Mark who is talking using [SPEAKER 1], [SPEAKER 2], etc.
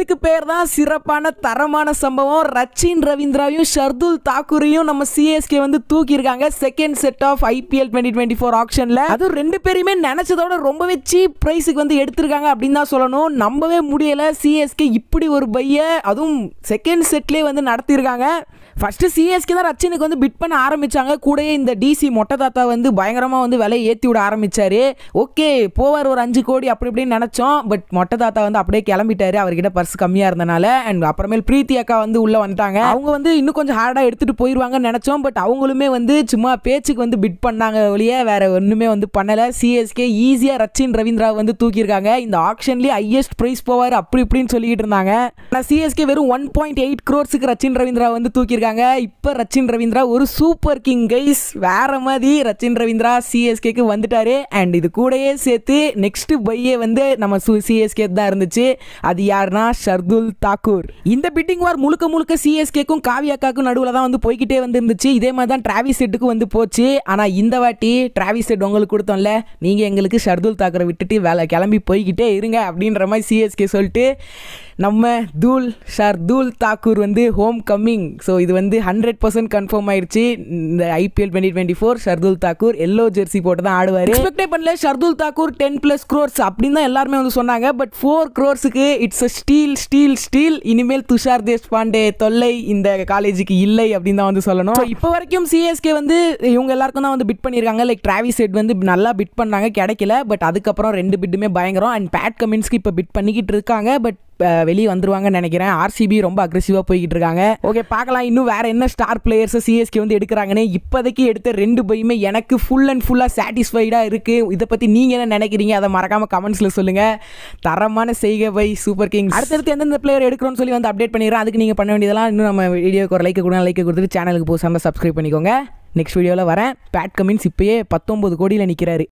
[SPEAKER 1] இதுக்கு பேர் தான் சிறப்பான தரமான சம்பவம் ரச்சின் ரவீந்திராவையும் ஷர்துல் தாக்கூரையும் நம்ம சிஎஸ்கே வந்து இருக்காங்க second set of IPL twenty twenty four அதுவும் ரெண்டு பேருமே நினைச்சதோட ரொம்பவே சீப் ப்ரைஸுக்கு வந்து எடுத்திருக்காங்க அப்படின்னு தான் சொல்லணும் நம்பவே முடியலை சிஎஸ்கே இப்படி ஒரு பையை அதுவும் செகண்ட் செட்லேயே வந்து நடத்தியிருக்காங்க ஃபர்ஸ்ட் சிஎஸ்கே தான் ரச்சினுக்கு வந்து பிட் பண்ண ஆரம்பித்தாங்க கூடயே இந்த டிசி மொட்டை தாத்தா வந்து பயங்கரமாக வந்து விலையை ஏற்றி விட ஆரம்பித்தார் ஓகே போவார் ஒரு அஞ்சு கோடி அப்படி இப்படின்னு நினைச்சோம் பட் மொட்டை தாத்தா வந்து அப்படியே கிளம்பிட்டார் அவர்கிட்ட மார்க்ஸ் கம்மியாக இருந்தனால அண்ட் அப்புறமேல் பிரீத்தி அக்கா வந்து உள்ளே வந்துட்டாங்க அவங்க வந்து இன்னும் கொஞ்சம் ஹார்டாக எடுத்துகிட்டு போயிடுவாங்கன்னு நினச்சோம் பட் அவங்களுமே வந்து சும்மா பேச்சுக்கு வந்து பிட் பண்ணாங்க ஒழிய வேறு ஒன்றுமே வந்து பண்ணலை சிஎஸ்கே ஈஸியாக ரச்சின் ரவீந்திரா வந்து தூக்கியிருக்காங்க இந்த ஆக்ஷன்லேயே ஹையஸ்ட் ப்ரைஸ் போவார் அப்படி இப்படின்னு சொல்லிக்கிட்டு இருந்தாங்க ஆனால் சிஎஸ்கே வெறும் ஒன் பாயிண்ட் எயிட் க்ரோர்ஸுக்கு ரச்சின் ரவீந்திரா வந்து தூக்கியிருக்காங்க இப்போ ரச்சின் ரவீந்திரா ஒரு சூப்பர் கிங் கைஸ் வேற மாதிரி ரச்சின் ரவீந்திரா சிஎஸ்கேக்கு வந்துட்டாரு அண்ட் இது கூடயே சேர்த்து நெக்ஸ்ட் பையே வந்து நம்ம சிஎஸ்கே தான் இருந்துச்சு அது யாருன்னா ஷர்துல் தாக்கூர் இந்த பிட்டிங் வார் முழுக்க முழுக்க சிஎஸ்கேக்கும் காவியாக்காக்கும் நடுவில் தான் வந்து போய்கிட்டே வந்துருந்துச்சு இதே மாதிரி தான் டிராவிஸ் செட்டுக்கு வந்து போச்சு ஆனால் இந்த வாட்டி டிராவிஸ் செட் உங்களுக்கு கொடுத்தோம்ல நீங்கள் எங்களுக்கு ஷர்துல் தாக்கூரை விட்டுட்டு வேலை கிளம்பி போய்கிட்டே இருங்க அப்படின்ற மாதிரி சிஎஸ்கே சொல்லிட்டு நம்ம தூல் ஷர்துல் தாக்கூர் வந்து ஹோம் கம்மிங் ஸோ இது வந்து ஹண்ட்ரட் பர்சன்ட் கன்ஃபார்ம் ஆயிடுச்சு இந்த IPL twenty twenty four Shardul Thakur yellow jersey போட்டு தான் ஆடுவார் எக்ஸ்பெக்டே பண்ணல Shardul Thakur ten plus crores அப்படின்னு தான் எல்லாருமே வந்து சொன்னாங்க பட் ஃபோர் க்ரோர்ஸுக்கு it's a ste steal steal steal இனிமேல் துஷார் தேஷ்பாண்டே தொல்லை இந்த காலேஜுக்கு இல்லை அப்படின்னு தான் வந்து சொல்லணும் இப்போ வரைக்கும் சிஎஸ்கே வந்து இவங்க எல்லாருக்கும் தான் வந்து பிட் பண்ணியிருக்காங்க லைக் டிராவிஸ் செட் வந்து நல்லா பிட் பண்ணாங்க கிடைக்கல பட் அதுக்கப்புறம் ரெண்டு பிட்டுமே பயங்கரம் அண்ட் பேட் கமின்ஸ்க்கு இப்போ பிட் பண்ணிக்கிட்டு இருக்காங்க பட் வெளியே வந்துருவாங்கன்னு நினைக்கிறேன் ஆர்சிபி ரொம்ப அக்ரெசிவாக போய்கிட்டு இருக்காங்க ஓகே பார்க்கலாம் இன்னும் வேற என்ன ஸ்டார் பிளேயர்ஸ் சிஎஸ்கே வந்து எடுக்கிறாங்கன்னு இப்போதைக்கு எடுத்த ரெண்டு பையுமே எனக்கு ஃபுல் அண்ட் ஃபுல்லாக சாட்டிஸ்ஃபைடாக இருக்குது இதை பற்றி நீங்கள் என்ன நினைக்கிறீங்க அதை மறக்காமல் கமெண்ட்ஸில் சொல்லுங்கள் தரமான செய்கை பை சூப்பர் கிங் அடுத்தடுத்து எந்தெந்த பிளேயர் எடுக்கிறோம்னு சொல்லி வந்து அப்டேட் பண்ணிடுறேன் அதுக்கு நீங்கள் பண்ண வேண்டியதெல்லாம் இன்னும் நம்ம வீடியோக்கு ஒரு லைக் கொடுங்க லைக் கொடுத்துட்டு சேனலுக்கு போசாமல் சப்ஸ்கிரைப் பண்ணிக்கோங்க நெக்ஸ்ட் வீடியோவில் வரேன் பேட் கமின்ஸ் இப்போயே பத்தொம்பது கோடியில் நிற்கிறாரு